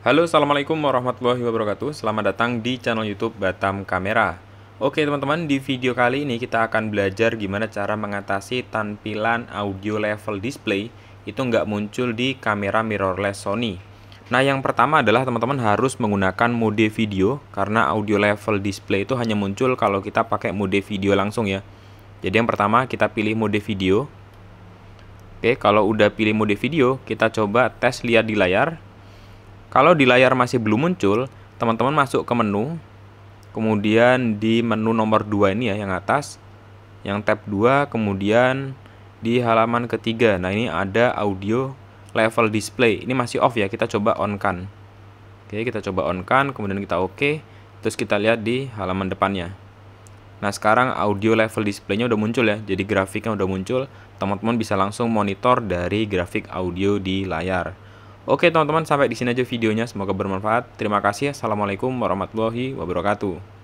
Halo, Assalamualaikum warahmatullahi wabarakatuh Selamat datang di channel youtube Batam Kamera Oke teman-teman, di video kali ini kita akan belajar gimana cara mengatasi tampilan audio level display Itu nggak muncul di kamera mirrorless Sony Nah yang pertama adalah teman-teman harus menggunakan mode video Karena audio level display itu hanya muncul kalau kita pakai mode video langsung ya Jadi yang pertama kita pilih mode video Oke, kalau udah pilih mode video, kita coba tes lihat di layar kalau di layar masih belum muncul, teman-teman masuk ke menu. Kemudian di menu nomor 2 ini ya yang atas, yang tab 2, kemudian di halaman ketiga. Nah, ini ada audio level display. Ini masih off ya, kita coba on kan. Oke, kita coba on kan, kemudian kita oke, okay, terus kita lihat di halaman depannya. Nah, sekarang audio level displaynya udah muncul ya. Jadi grafiknya udah muncul, teman-teman bisa langsung monitor dari grafik audio di layar. Oke teman-teman sampai di sini aja videonya semoga bermanfaat. Terima kasih. Assalamualaikum warahmatullahi wabarakatuh.